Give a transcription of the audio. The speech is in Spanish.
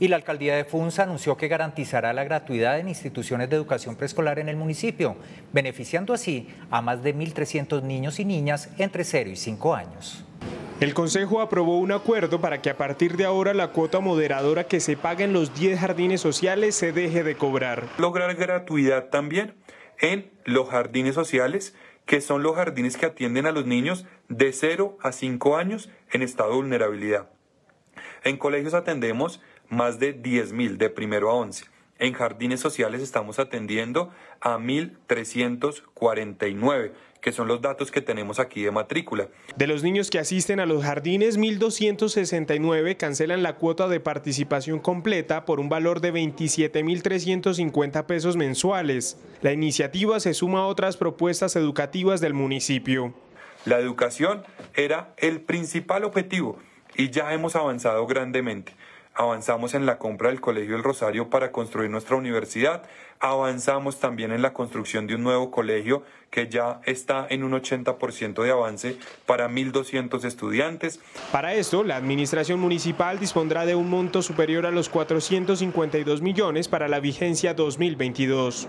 y la alcaldía de Funza anunció que garantizará la gratuidad en instituciones de educación preescolar en el municipio, beneficiando así a más de 1.300 niños y niñas entre 0 y 5 años. El Consejo aprobó un acuerdo para que a partir de ahora la cuota moderadora que se paga en los 10 jardines sociales se deje de cobrar. Lograr gratuidad también en los jardines sociales, que son los jardines que atienden a los niños de 0 a 5 años en estado de vulnerabilidad. En colegios atendemos más de 10.000 de primero a 11. En jardines sociales estamos atendiendo a 1.349, que son los datos que tenemos aquí de matrícula. De los niños que asisten a los jardines, 1.269 cancelan la cuota de participación completa por un valor de 27.350 pesos mensuales. La iniciativa se suma a otras propuestas educativas del municipio. La educación era el principal objetivo y ya hemos avanzado grandemente avanzamos en la compra del Colegio El Rosario para construir nuestra universidad, avanzamos también en la construcción de un nuevo colegio que ya está en un 80% de avance para 1.200 estudiantes. Para esto, la administración municipal dispondrá de un monto superior a los 452 millones para la vigencia 2022.